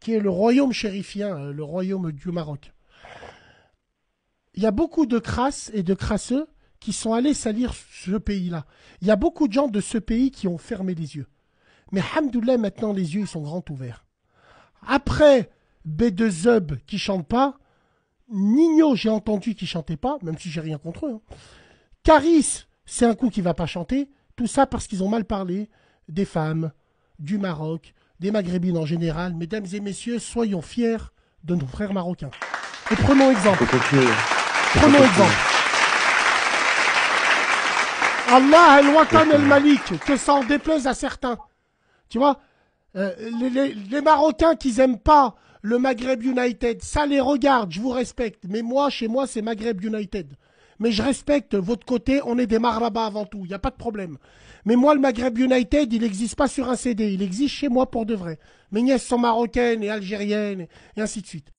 qui est le royaume chérifien, euh, le royaume du Maroc. Il y a beaucoup de crasses et de crasseux qui sont allés salir ce pays-là. Il y a beaucoup de gens de ce pays qui ont fermé les yeux. Mais Hamdoullah, maintenant, les yeux, ils sont grands ouverts. Après B2Zub qui chante pas, Nino, j'ai entendu qui chantait pas, même si j'ai rien contre eux. Hein. Caris, c'est un coup qui va pas chanter. Tout ça parce qu'ils ont mal parlé des femmes, du Maroc, des Maghrébines en général. Mesdames et messieurs, soyons fiers de nos frères marocains. Et prenons exemple. Prenons exemple. Allah El Watan El Malik, que ça en déplaise à certains. Tu vois, euh, les, les, Marocains qui n'aiment pas le Maghreb United, ça les regarde, je vous respecte. Mais moi, chez moi, c'est Maghreb United mais je respecte votre côté, on est des marabas avant tout, il n'y a pas de problème. Mais moi, le Maghreb United, il n'existe pas sur un CD, il existe chez moi pour de vrai. Mes nièces sont marocaines et algériennes, et ainsi de suite.